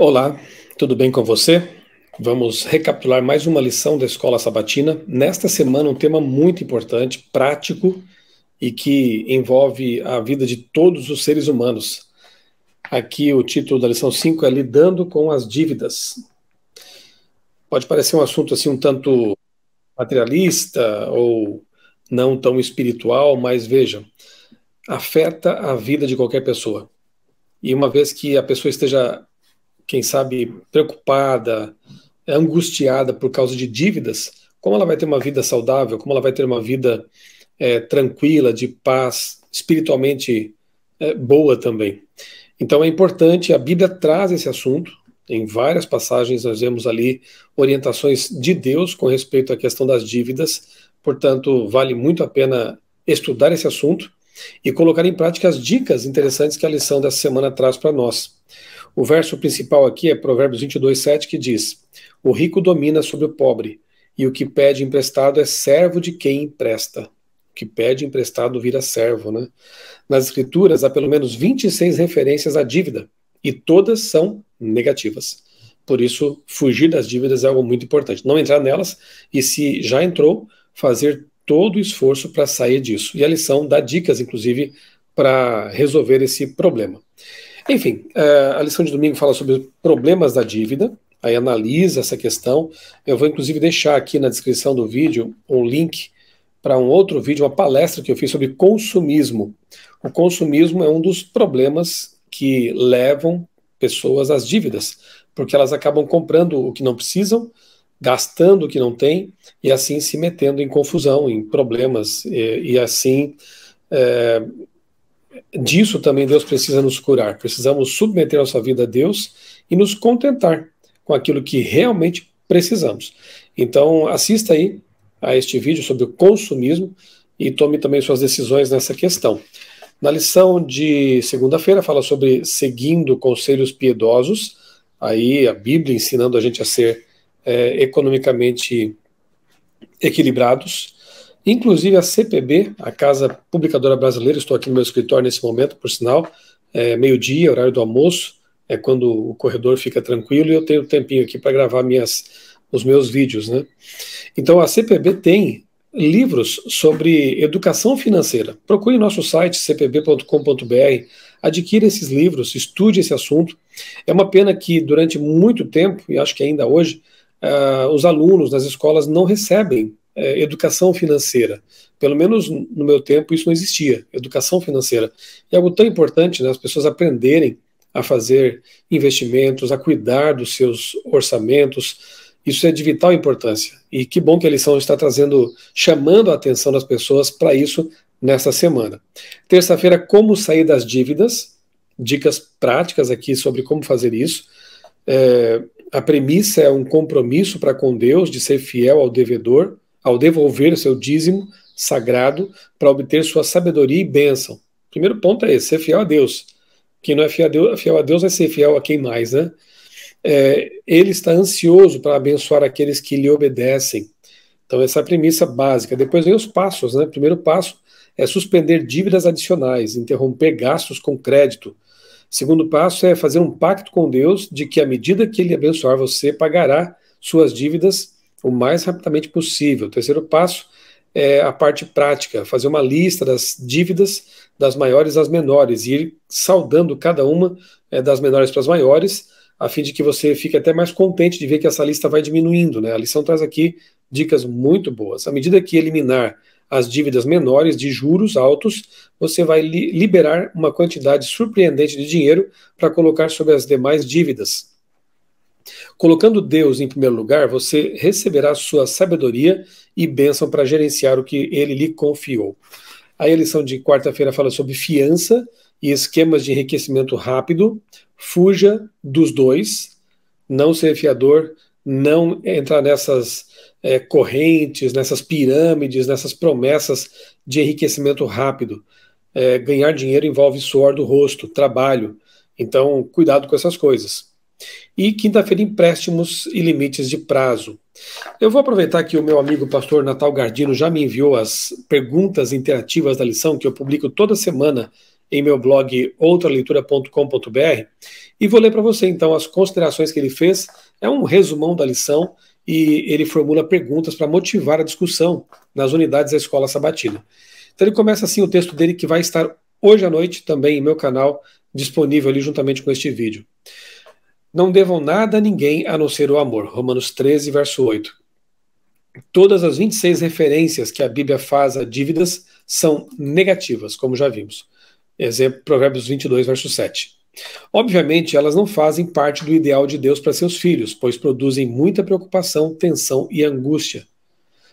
Olá, tudo bem com você? Vamos recapitular mais uma lição da Escola Sabatina. Nesta semana, um tema muito importante, prático e que envolve a vida de todos os seres humanos. Aqui o título da lição 5 é Lidando com as Dívidas. Pode parecer um assunto assim um tanto materialista ou não tão espiritual, mas veja, afeta a vida de qualquer pessoa. E uma vez que a pessoa esteja quem sabe, preocupada, angustiada por causa de dívidas, como ela vai ter uma vida saudável, como ela vai ter uma vida é, tranquila, de paz, espiritualmente é, boa também. Então é importante, a Bíblia traz esse assunto, em várias passagens nós vemos ali orientações de Deus com respeito à questão das dívidas, portanto, vale muito a pena estudar esse assunto e colocar em prática as dicas interessantes que a lição dessa semana traz para nós. O verso principal aqui é Provérbios 22, 7, que diz: O rico domina sobre o pobre, e o que pede emprestado é servo de quem empresta. O que pede emprestado vira servo, né? Nas Escrituras há pelo menos 26 referências à dívida, e todas são negativas. Por isso, fugir das dívidas é algo muito importante. Não entrar nelas, e se já entrou, fazer todo o esforço para sair disso. E a lição dá dicas, inclusive, para resolver esse problema. Enfim, eh, a lição de domingo fala sobre problemas da dívida, aí analisa essa questão. Eu vou inclusive deixar aqui na descrição do vídeo um link para um outro vídeo, uma palestra que eu fiz sobre consumismo. O consumismo é um dos problemas que levam pessoas às dívidas, porque elas acabam comprando o que não precisam, gastando o que não têm e assim se metendo em confusão, em problemas e, eh, e assim é, disso também Deus precisa nos curar. Precisamos submeter nossa vida a Deus e nos contentar com aquilo que realmente precisamos. Então, assista aí a este vídeo sobre o consumismo e tome também suas decisões nessa questão. Na lição de segunda-feira fala sobre seguindo conselhos piedosos, aí a Bíblia ensinando a gente a ser é, economicamente equilibrados. Inclusive a CPB, a Casa Publicadora Brasileira, estou aqui no meu escritório nesse momento, por sinal, é meio-dia, horário do almoço, é quando o corredor fica tranquilo e eu tenho um tempinho aqui para gravar minhas, os meus vídeos. Né? Então a CPB tem livros sobre educação financeira. Procure nosso site cpb.com.br, adquira esses livros, estude esse assunto. É uma pena que durante muito tempo, e acho que ainda hoje, uh, os alunos das escolas não recebem é, educação financeira. Pelo menos no meu tempo isso não existia, educação financeira. É algo tão importante, né, as pessoas aprenderem a fazer investimentos, a cuidar dos seus orçamentos, isso é de vital importância. E que bom que a lição está trazendo, chamando a atenção das pessoas para isso nesta semana. Terça-feira, como sair das dívidas, dicas práticas aqui sobre como fazer isso. É, a premissa é um compromisso para com Deus de ser fiel ao devedor ao devolver seu dízimo sagrado para obter sua sabedoria e bênção. Primeiro ponto é esse, ser fiel a Deus. Quem não é fiel a Deus, fiel a Deus vai ser fiel a quem mais, né? É, ele está ansioso para abençoar aqueles que lhe obedecem. Então, essa é a premissa básica. Depois vem os passos, né? Primeiro passo é suspender dívidas adicionais, interromper gastos com crédito. Segundo passo é fazer um pacto com Deus de que, à medida que ele abençoar você, pagará suas dívidas o mais rapidamente possível. O terceiro passo é a parte prática, fazer uma lista das dívidas das maiores às menores e ir saudando cada uma é, das menores para as maiores, a fim de que você fique até mais contente de ver que essa lista vai diminuindo. Né? A lição traz aqui dicas muito boas. À medida que eliminar as dívidas menores de juros altos, você vai li liberar uma quantidade surpreendente de dinheiro para colocar sobre as demais dívidas. Colocando Deus em primeiro lugar, você receberá sua sabedoria e bênção para gerenciar o que ele lhe confiou. a lição de quarta-feira fala sobre fiança e esquemas de enriquecimento rápido. Fuja dos dois, não ser fiador, não entrar nessas é, correntes, nessas pirâmides, nessas promessas de enriquecimento rápido. É, ganhar dinheiro envolve suor do rosto, trabalho. Então, cuidado com essas coisas. E quinta-feira, empréstimos e limites de prazo. Eu vou aproveitar que o meu amigo pastor Natal Gardino já me enviou as perguntas interativas da lição que eu publico toda semana em meu blog outraleitura.com.br e vou ler para você então as considerações que ele fez. É um resumão da lição e ele formula perguntas para motivar a discussão nas unidades da escola sabatina. Então ele começa assim o texto dele que vai estar hoje à noite também em meu canal disponível ali juntamente com este vídeo. Não devam nada a ninguém a não ser o amor. Romanos 13, verso 8. Todas as 26 referências que a Bíblia faz a dívidas são negativas, como já vimos. Exemplo, Provérbios 22, verso 7. Obviamente, elas não fazem parte do ideal de Deus para seus filhos, pois produzem muita preocupação, tensão e angústia.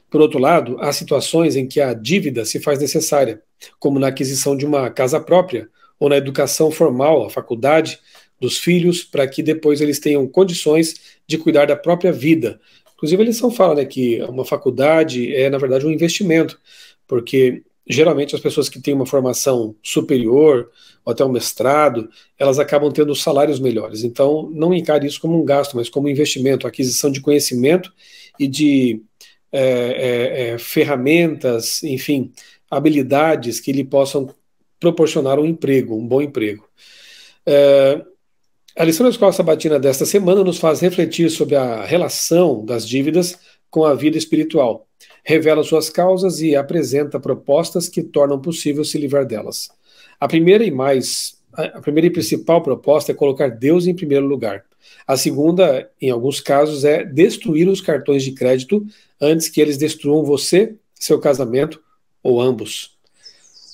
Por outro lado, há situações em que a dívida se faz necessária, como na aquisição de uma casa própria ou na educação formal, a faculdade, dos filhos, para que depois eles tenham condições de cuidar da própria vida. Inclusive, eles são falam né, que uma faculdade é, na verdade, um investimento, porque geralmente as pessoas que têm uma formação superior, ou até um mestrado, elas acabam tendo salários melhores. Então, não encare isso como um gasto, mas como um investimento, aquisição de conhecimento e de é, é, é ferramentas, enfim, habilidades que lhe possam proporcionar um emprego, um bom emprego. É, a lição da Escola Sabatina desta semana nos faz refletir sobre a relação das dívidas com a vida espiritual, revela suas causas e apresenta propostas que tornam possível se livrar delas. A primeira e mais a primeira e principal proposta é colocar Deus em primeiro lugar. A segunda, em alguns casos, é destruir os cartões de crédito antes que eles destruam você, seu casamento ou ambos.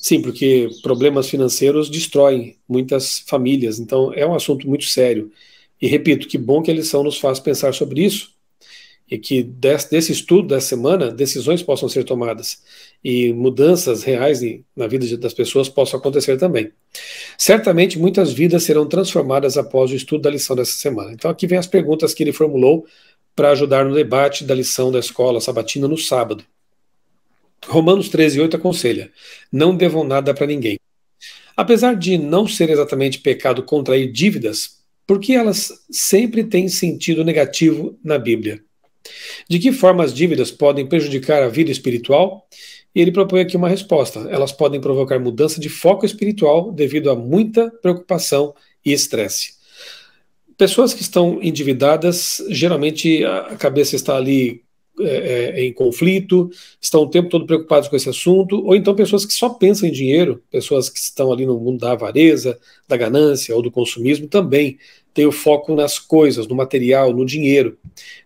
Sim, porque problemas financeiros destroem muitas famílias, então é um assunto muito sério. E repito, que bom que a lição nos faz pensar sobre isso e que desse, estudo dessa semana decisões possam ser tomadas e mudanças reais na vida das pessoas possam acontecer também. Certamente muitas vidas serão transformadas após o estudo da lição dessa semana. Então aqui vem as perguntas que ele formulou para ajudar no debate da lição da escola sabatina no sábado. Romanos 13,8 aconselha: não devam nada para ninguém. Apesar de não ser exatamente pecado contrair dívidas, porque elas sempre têm sentido negativo na Bíblia. De que forma as dívidas podem prejudicar a vida espiritual? Ele propõe aqui uma resposta: elas podem provocar mudança de foco espiritual devido a muita preocupação e estresse. Pessoas que estão endividadas, geralmente a cabeça está ali é, é, em conflito, estão o tempo todo preocupados com esse assunto, ou então pessoas que só pensam em dinheiro, pessoas que estão ali no mundo da avareza, da ganância ou do consumismo também têm o foco nas coisas, no material, no dinheiro.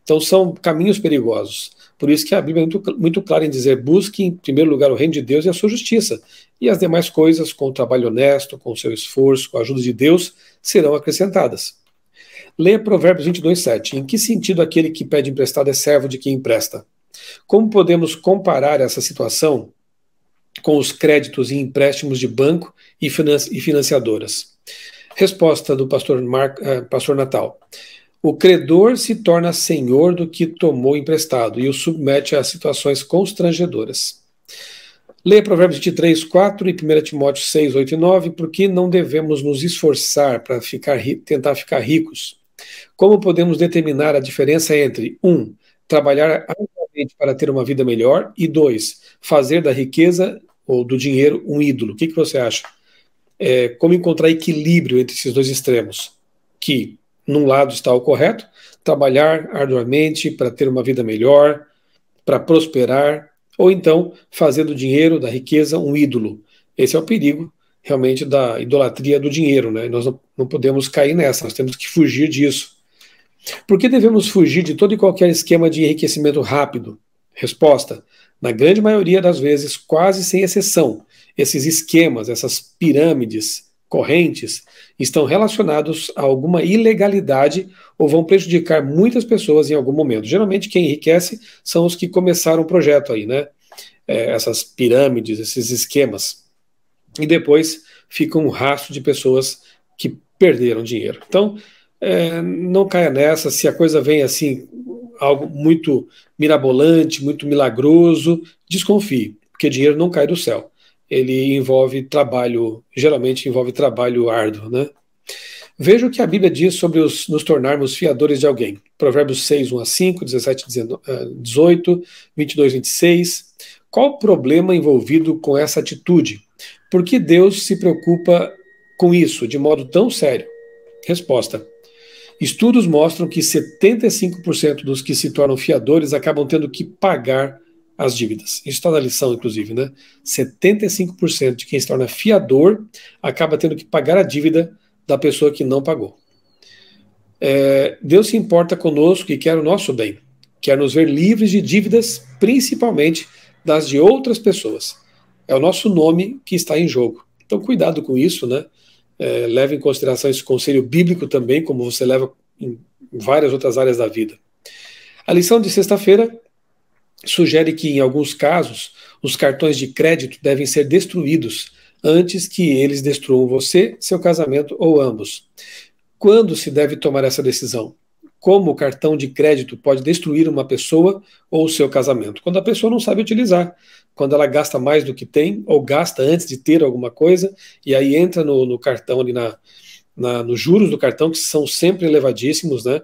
Então são caminhos perigosos. Por isso que a Bíblia é muito, muito clara em dizer: busque em primeiro lugar o reino de Deus e a sua justiça, e as demais coisas, com o trabalho honesto, com o seu esforço, com a ajuda de Deus, serão acrescentadas. Leia Provérbios 22, 7. Em que sentido aquele que pede emprestado é servo de quem empresta? Como podemos comparar essa situação com os créditos e empréstimos de banco e, financiadoras? Resposta do pastor, Mar, uh, pastor Natal. O credor se torna senhor do que tomou emprestado e o submete a situações constrangedoras. Leia Provérbios 23, 4 e 1 Timóteo 6, 8 e 9, porque não devemos nos esforçar para ficar, tentar ficar ricos, como podemos determinar a diferença entre 1. Um, trabalhar arduamente para ter uma vida melhor e 2. fazer da riqueza ou do dinheiro um ídolo? O que, que você acha? É, como encontrar equilíbrio entre esses dois extremos? Que, num lado, está o correto, trabalhar arduamente para ter uma vida melhor, para prosperar, ou então fazer do dinheiro, da riqueza, um ídolo. Esse é o perigo realmente da idolatria do dinheiro, né? Nós não, não podemos cair nessa, nós temos que fugir disso. Por que devemos fugir de todo e qualquer esquema de enriquecimento rápido? Resposta: na grande maioria das vezes, quase sem exceção, esses esquemas, essas pirâmides correntes, estão relacionados a alguma ilegalidade ou vão prejudicar muitas pessoas em algum momento. Geralmente, quem enriquece são os que começaram o projeto aí, né? É, essas pirâmides, esses esquemas e depois fica um rastro de pessoas que perderam dinheiro. Então, é, não caia nessa, se a coisa vem assim, algo muito mirabolante, muito milagroso, desconfie, porque dinheiro não cai do céu. Ele envolve trabalho, geralmente envolve trabalho árduo, né? Veja o que a Bíblia diz sobre os, nos tornarmos fiadores de alguém. Provérbios 6, 1 a 5, 17, 18, 22, 26. Qual o problema envolvido com essa atitude? Por que Deus se preocupa com isso de modo tão sério? Resposta: Estudos mostram que 75% dos que se tornam fiadores acabam tendo que pagar as dívidas. Isso está na lição, inclusive, né? 75% de quem se torna fiador acaba tendo que pagar a dívida da pessoa que não pagou. É, Deus se importa conosco e quer o nosso bem, quer nos ver livres de dívidas, principalmente das de outras pessoas. É o nosso nome que está em jogo. Então, cuidado com isso, né? É, leve em consideração esse conselho bíblico também, como você leva em várias outras áreas da vida. A lição de sexta-feira sugere que, em alguns casos, os cartões de crédito devem ser destruídos antes que eles destruam você, seu casamento ou ambos. Quando se deve tomar essa decisão? Como o cartão de crédito pode destruir uma pessoa ou seu casamento? Quando a pessoa não sabe utilizar, quando ela gasta mais do que tem, ou gasta antes de ter alguma coisa, e aí entra no, no cartão ali na, na, nos juros do cartão, que são sempre elevadíssimos, né?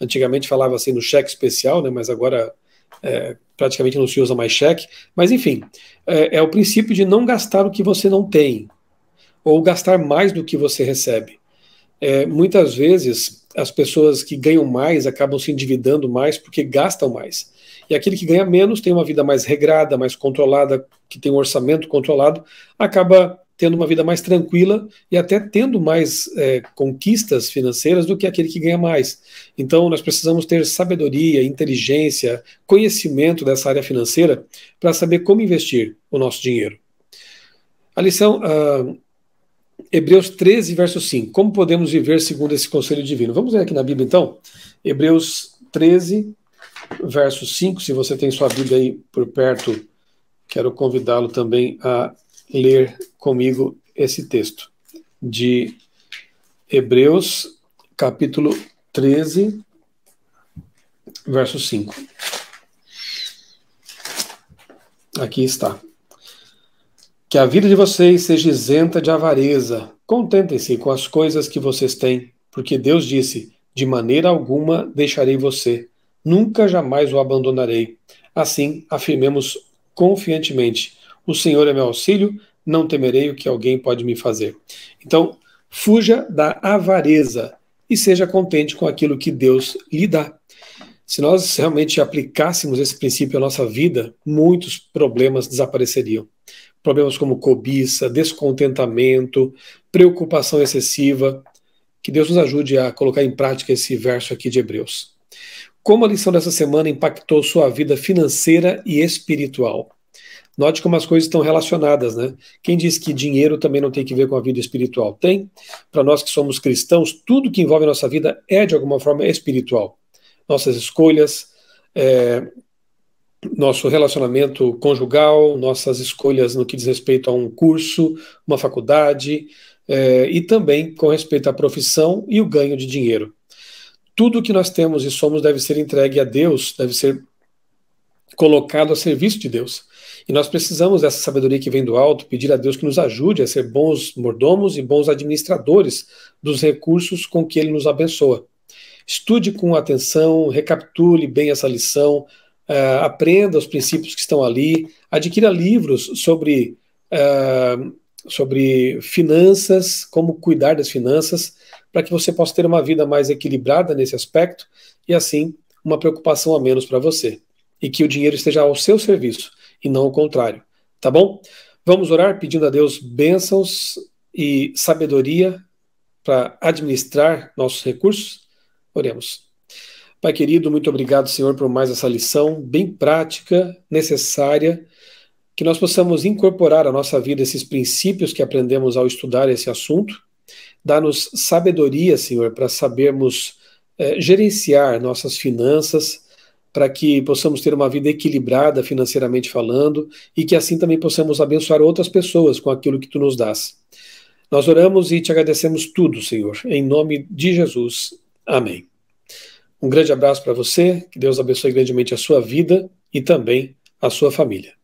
Antigamente falava assim no cheque especial, né? Mas agora é, praticamente não se usa mais cheque. Mas enfim, é, é o princípio de não gastar o que você não tem, ou gastar mais do que você recebe. É, muitas vezes as pessoas que ganham mais acabam se endividando mais porque gastam mais. E aquele que ganha menos tem uma vida mais regrada, mais controlada, que tem um orçamento controlado, acaba tendo uma vida mais tranquila e até tendo mais é, conquistas financeiras do que aquele que ganha mais. Então, nós precisamos ter sabedoria, inteligência, conhecimento dessa área financeira para saber como investir o nosso dinheiro. A lição. Uh, Hebreus 13, verso 5. Como podemos viver segundo esse conselho divino? Vamos ver aqui na Bíblia, então. Hebreus 13, verso 5, se você tem sua Bíblia aí por perto, quero convidá-lo também a ler comigo esse texto de Hebreus, capítulo 13, verso 5. Aqui está. Que a vida de vocês seja isenta de avareza. Contentem-se com as coisas que vocês têm, porque Deus disse: De maneira alguma deixarei você nunca jamais o abandonarei. Assim, afirmemos confiantemente: O Senhor é meu auxílio, não temerei o que alguém pode me fazer. Então, fuja da avareza e seja contente com aquilo que Deus lhe dá. Se nós realmente aplicássemos esse princípio à nossa vida, muitos problemas desapareceriam. Problemas como cobiça, descontentamento, preocupação excessiva. Que Deus nos ajude a colocar em prática esse verso aqui de Hebreus. Como a lição dessa semana impactou sua vida financeira e espiritual? Note como as coisas estão relacionadas, né? Quem diz que dinheiro também não tem que ver com a vida espiritual? Tem. Para nós que somos cristãos, tudo que envolve a nossa vida é de alguma forma espiritual. Nossas escolhas, é, nosso relacionamento conjugal, nossas escolhas no que diz respeito a um curso, uma faculdade, é, e também com respeito à profissão e o ganho de dinheiro. Tudo que nós temos e somos deve ser entregue a Deus, deve ser colocado a serviço de Deus. E nós precisamos dessa sabedoria que vem do alto, pedir a Deus que nos ajude a ser bons mordomos e bons administradores dos recursos com que Ele nos abençoa. Estude com atenção, recapitule bem essa lição, uh, aprenda os princípios que estão ali, adquira livros sobre, uh, sobre finanças, como cuidar das finanças para que você possa ter uma vida mais equilibrada nesse aspecto e assim uma preocupação a menos para você. E que o dinheiro esteja ao seu serviço e não o contrário. Tá bom? Vamos orar pedindo a Deus bênçãos e sabedoria para administrar nossos recursos? Oremos. Pai querido, muito obrigado, Senhor, por mais essa lição bem prática, necessária, que nós possamos incorporar à nossa vida esses princípios que aprendemos ao estudar esse assunto Dá-nos sabedoria, Senhor, para sabermos eh, gerenciar nossas finanças, para que possamos ter uma vida equilibrada financeiramente falando e que assim também possamos abençoar outras pessoas com aquilo que tu nos dás. Nós oramos e te agradecemos tudo, Senhor, em nome de Jesus. Amém. Um grande abraço para você, que Deus abençoe grandemente a sua vida e também a sua família.